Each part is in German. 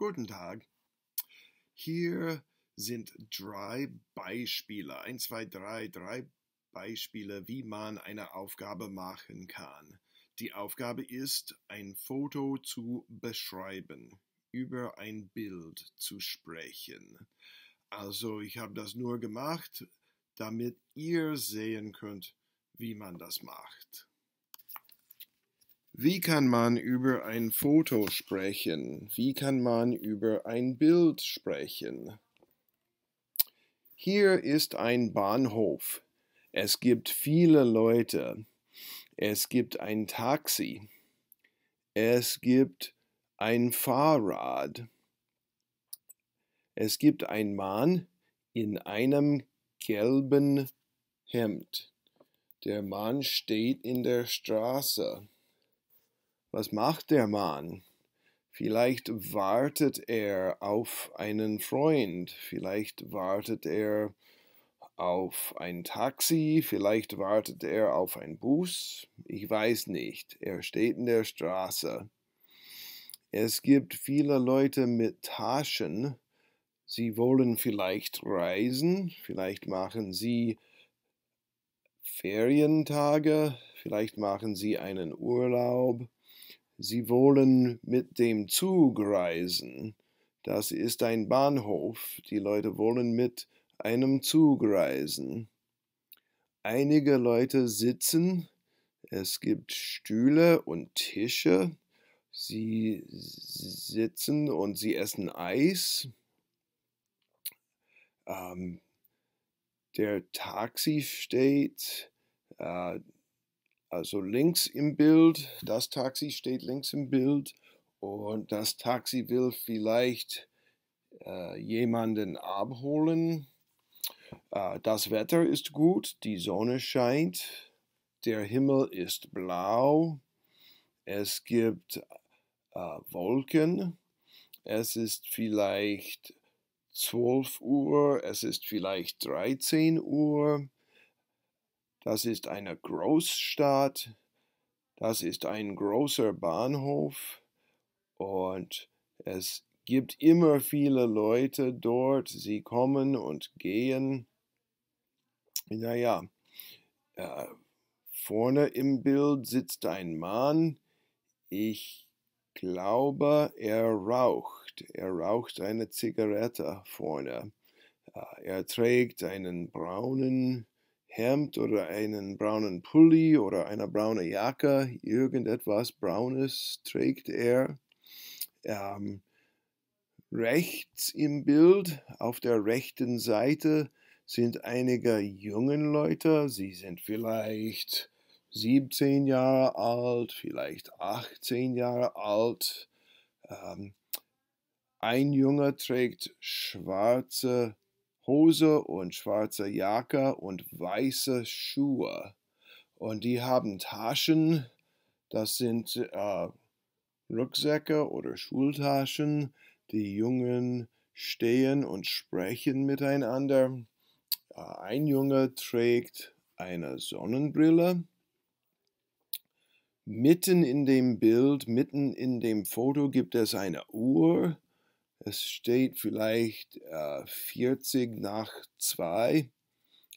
Guten Tag. Hier sind drei Beispiele, eins, zwei, drei, drei Beispiele, wie man eine Aufgabe machen kann. Die Aufgabe ist, ein Foto zu beschreiben, über ein Bild zu sprechen. Also ich habe das nur gemacht, damit ihr sehen könnt, wie man das macht. Wie kann man über ein Foto sprechen? Wie kann man über ein Bild sprechen? Hier ist ein Bahnhof. Es gibt viele Leute. Es gibt ein Taxi. Es gibt ein Fahrrad. Es gibt einen Mann in einem gelben Hemd. Der Mann steht in der Straße. Was macht der Mann? Vielleicht wartet er auf einen Freund, vielleicht wartet er auf ein Taxi, vielleicht wartet er auf ein Bus, ich weiß nicht, er steht in der Straße. Es gibt viele Leute mit Taschen, sie wollen vielleicht reisen, vielleicht machen sie Ferientage, vielleicht machen sie einen Urlaub Sie wollen mit dem Zug reisen. Das ist ein Bahnhof. Die Leute wollen mit einem Zug reisen. Einige Leute sitzen. Es gibt Stühle und Tische. Sie sitzen und sie essen Eis. Ähm, der Taxi steht. Äh, also links im Bild, das Taxi steht links im Bild und das Taxi will vielleicht äh, jemanden abholen. Äh, das Wetter ist gut, die Sonne scheint, der Himmel ist blau, es gibt äh, Wolken, es ist vielleicht 12 Uhr, es ist vielleicht 13 Uhr das ist eine Großstadt, das ist ein großer Bahnhof und es gibt immer viele Leute dort, sie kommen und gehen. Naja, äh, vorne im Bild sitzt ein Mann, ich glaube, er raucht, er raucht eine Zigarette vorne. Äh, er trägt einen braunen Hemd oder einen braunen Pulli oder eine braune Jacke, irgendetwas Braunes trägt er. Ähm, rechts im Bild, auf der rechten Seite, sind einige jungen Leute. Sie sind vielleicht 17 Jahre alt, vielleicht 18 Jahre alt. Ähm, ein Junge trägt schwarze Hose und schwarze Jacke und weiße Schuhe. Und die haben Taschen, das sind äh, Rucksäcke oder Schultaschen. Die Jungen stehen und sprechen miteinander. Äh, ein Junge trägt eine Sonnenbrille. Mitten in dem Bild, mitten in dem Foto gibt es eine Uhr es steht vielleicht äh, 40 nach 2,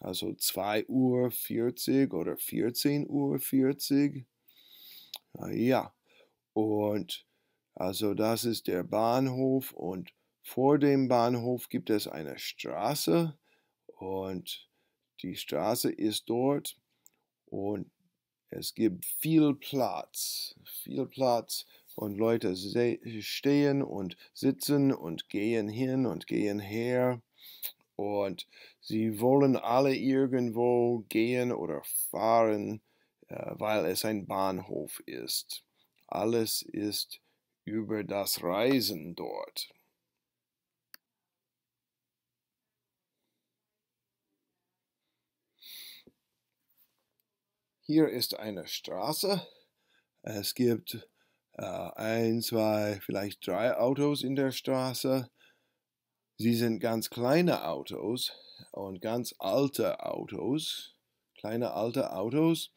also 2 Uhr 40 oder 14 Uhr 40. Äh, ja, und also das ist der Bahnhof und vor dem Bahnhof gibt es eine Straße und die Straße ist dort und es gibt viel Platz, viel Platz und Leute stehen und sitzen und gehen hin und gehen her und sie wollen alle irgendwo gehen oder fahren, äh, weil es ein Bahnhof ist. Alles ist über das Reisen dort. Hier ist eine Straße. Es gibt äh, ein, zwei, vielleicht drei Autos in der Straße. Sie sind ganz kleine Autos und ganz alte Autos, kleine alte Autos.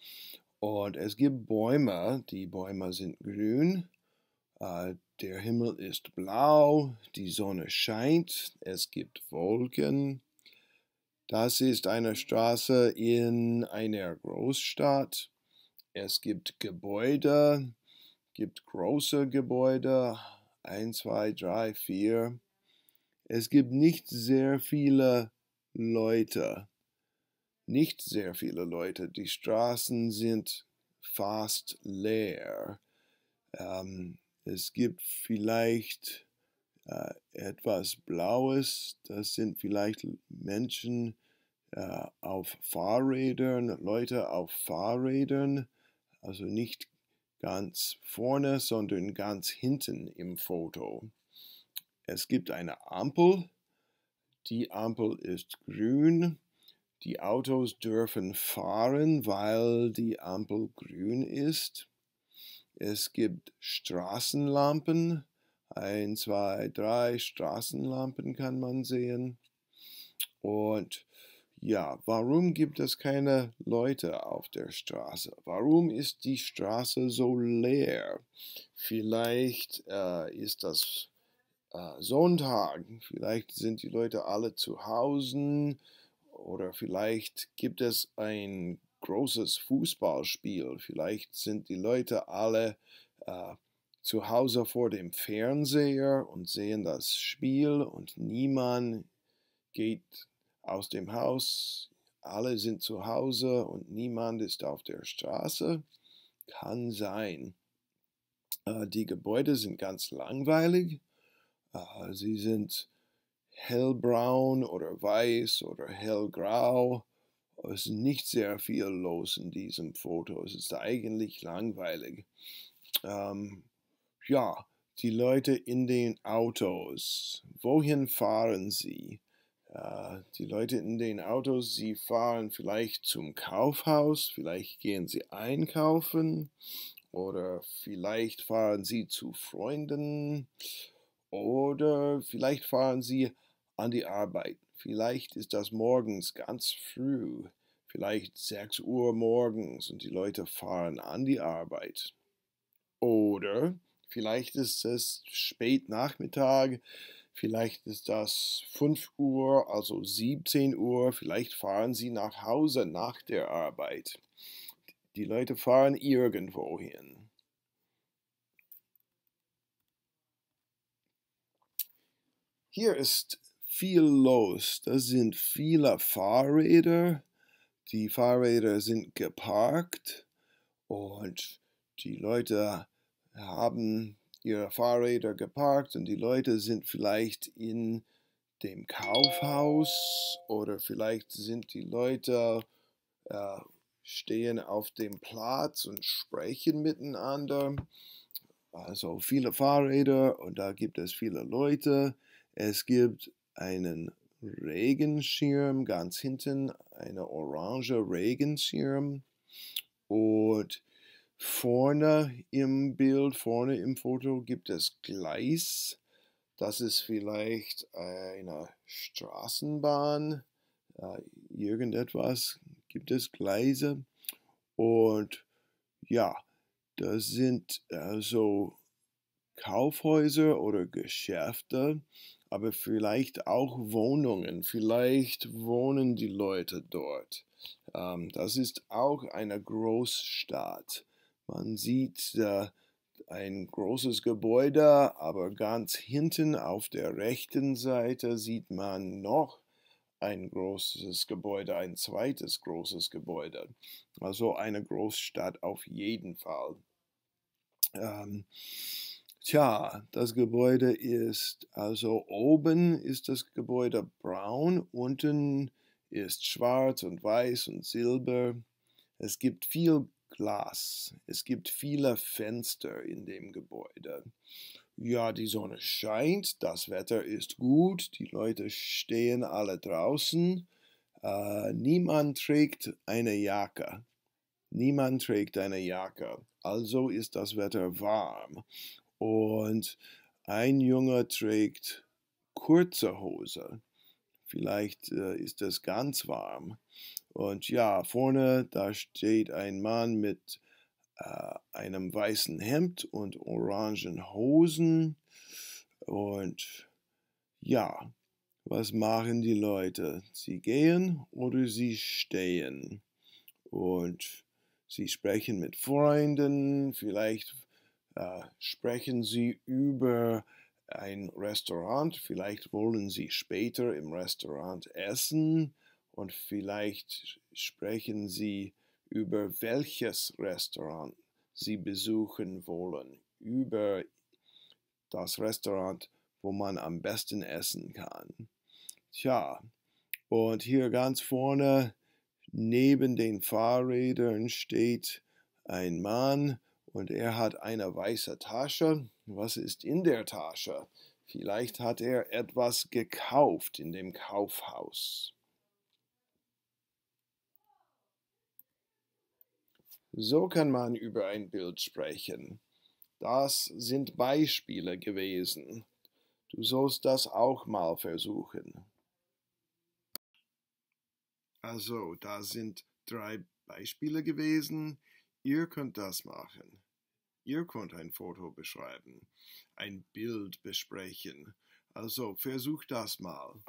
Und es gibt Bäume, die Bäume sind grün, äh, der Himmel ist blau, die Sonne scheint, es gibt Wolken. Das ist eine Straße in einer Großstadt. Es gibt Gebäude, gibt große Gebäude, 1, 2, 3, 4. Es gibt nicht sehr viele Leute. Nicht sehr viele Leute. Die Straßen sind fast leer. Ähm, es gibt vielleicht äh, etwas Blaues. Das sind vielleicht Menschen äh, auf Fahrrädern, Leute auf Fahrrädern. Also nicht ganz vorne, sondern ganz hinten im Foto. Es gibt eine Ampel. Die Ampel ist grün. Die Autos dürfen fahren, weil die Ampel grün ist. Es gibt Straßenlampen. Ein, zwei, drei Straßenlampen kann man sehen. Und ja, warum gibt es keine Leute auf der Straße? Warum ist die Straße so leer? Vielleicht äh, ist das äh, Sonntag, vielleicht sind die Leute alle zu Hause oder vielleicht gibt es ein großes Fußballspiel, vielleicht sind die Leute alle äh, zu Hause vor dem Fernseher und sehen das Spiel und niemand geht aus dem Haus, alle sind zu Hause und niemand ist auf der Straße. Kann sein. Äh, die Gebäude sind ganz langweilig. Äh, sie sind hellbraun oder weiß oder hellgrau. Es ist nicht sehr viel los in diesem Foto. Es ist eigentlich langweilig. Ähm, ja, die Leute in den Autos. Wohin fahren sie? die Leute in den Autos, sie fahren vielleicht zum Kaufhaus, vielleicht gehen sie einkaufen oder vielleicht fahren sie zu Freunden oder vielleicht fahren sie an die Arbeit. Vielleicht ist das morgens ganz früh, vielleicht 6 Uhr morgens und die Leute fahren an die Arbeit. Oder vielleicht ist es spät Nachmittag, Vielleicht ist das 5 Uhr, also 17 Uhr. Vielleicht fahren sie nach Hause nach der Arbeit. Die Leute fahren irgendwo hin. Hier ist viel los. Das sind viele Fahrräder. Die Fahrräder sind geparkt und die Leute haben ihre Fahrräder geparkt und die Leute sind vielleicht in dem Kaufhaus oder vielleicht sind die Leute äh, stehen auf dem Platz und sprechen miteinander. Also viele Fahrräder und da gibt es viele Leute. Es gibt einen Regenschirm ganz hinten, eine orange Regenschirm und Vorne im Bild, vorne im Foto gibt es Gleis. Das ist vielleicht eine Straßenbahn. Irgendetwas gibt es Gleise. Und ja, das sind so also, Kaufhäuser oder Geschäfte, aber vielleicht auch Wohnungen. Vielleicht wohnen die Leute dort. Ähm, das ist auch eine Großstadt. Man sieht äh, ein großes Gebäude, aber ganz hinten auf der rechten Seite sieht man noch ein großes Gebäude, ein zweites großes Gebäude. Also eine Großstadt auf jeden Fall. Ähm, tja, das Gebäude ist, also oben ist das Gebäude braun, unten ist schwarz und weiß und silber. Es gibt viel Glas. Es gibt viele Fenster in dem Gebäude. Ja, die Sonne scheint, das Wetter ist gut, die Leute stehen alle draußen. Äh, niemand trägt eine Jacke. Niemand trägt eine Jacke. Also ist das Wetter warm. Und ein Junge trägt kurze Hose. Vielleicht äh, ist es ganz warm. Und ja, vorne, da steht ein Mann mit äh, einem weißen Hemd und orangen Hosen. Und ja, was machen die Leute? Sie gehen oder sie stehen. Und sie sprechen mit Freunden, vielleicht äh, sprechen sie über ein Restaurant, vielleicht wollen sie später im Restaurant essen und vielleicht sprechen Sie über welches Restaurant Sie besuchen wollen, über das Restaurant, wo man am besten essen kann. Tja, und hier ganz vorne neben den Fahrrädern steht ein Mann und er hat eine weiße Tasche. Was ist in der Tasche? Vielleicht hat er etwas gekauft in dem Kaufhaus. So kann man über ein Bild sprechen. Das sind Beispiele gewesen. Du sollst das auch mal versuchen. Also, da sind drei Beispiele gewesen. Ihr könnt das machen. Ihr könnt ein Foto beschreiben, ein Bild besprechen. Also versucht das mal.